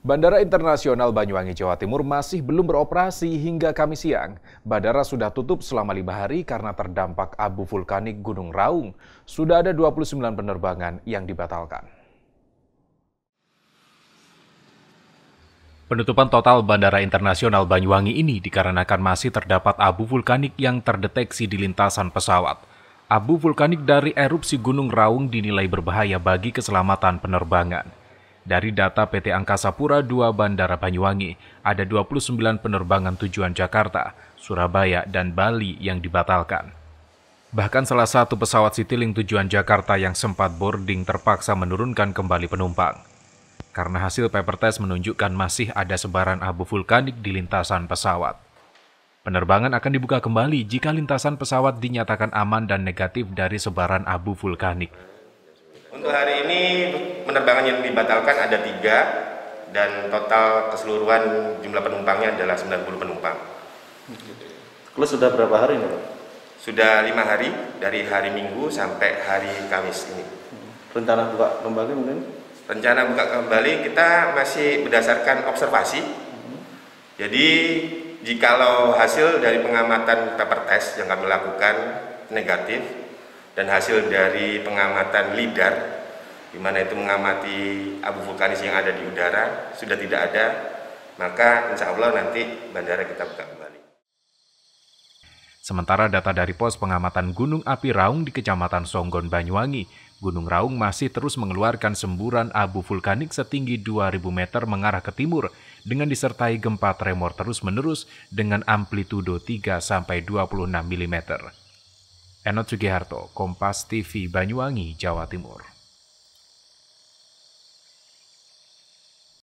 Bandara Internasional Banyuwangi, Jawa Timur masih belum beroperasi hingga Kamis siang. Bandara sudah tutup selama lima hari karena terdampak abu vulkanik Gunung Raung. Sudah ada 29 penerbangan yang dibatalkan. Penutupan total Bandara Internasional Banyuwangi ini dikarenakan masih terdapat abu vulkanik yang terdeteksi di lintasan pesawat. Abu vulkanik dari erupsi Gunung Raung dinilai berbahaya bagi keselamatan penerbangan. Dari data PT Angkasa Pura II Bandara Banyuwangi, ada 29 penerbangan tujuan Jakarta, Surabaya, dan Bali yang dibatalkan. Bahkan salah satu pesawat Citilink tujuan Jakarta yang sempat boarding terpaksa menurunkan kembali penumpang. Karena hasil paper test menunjukkan masih ada sebaran abu vulkanik di lintasan pesawat. Penerbangan akan dibuka kembali jika lintasan pesawat dinyatakan aman dan negatif dari sebaran abu vulkanik. Untuk hari ini penerbangan yang dibatalkan ada tiga dan total keseluruhan jumlah penumpangnya adalah 90 penumpang. Kalau sudah berapa hari ini Pak? Sudah lima hari dari hari Minggu sampai hari Kamis ini. Rencana buka kembali mungkin? Rencana buka kembali kita masih berdasarkan observasi. Jadi jikalau hasil dari pengamatan paper test yang kami lakukan negatif, dan hasil dari pengamatan lidar di mana itu mengamati abu vulkanis yang ada di udara sudah tidak ada maka insya Allah nanti bandara kita buka kembali. Sementara data dari pos pengamatan Gunung Api Raung di Kecamatan Songgon, Banyuwangi, Gunung Raung masih terus mengeluarkan semburan abu vulkanik setinggi 2000 meter mengarah ke timur dengan disertai gempa tremor terus-menerus dengan amplitudo 3 sampai 26 mm. Eno Sugiharto, Kompas TV Banyuwangi, Jawa Timur.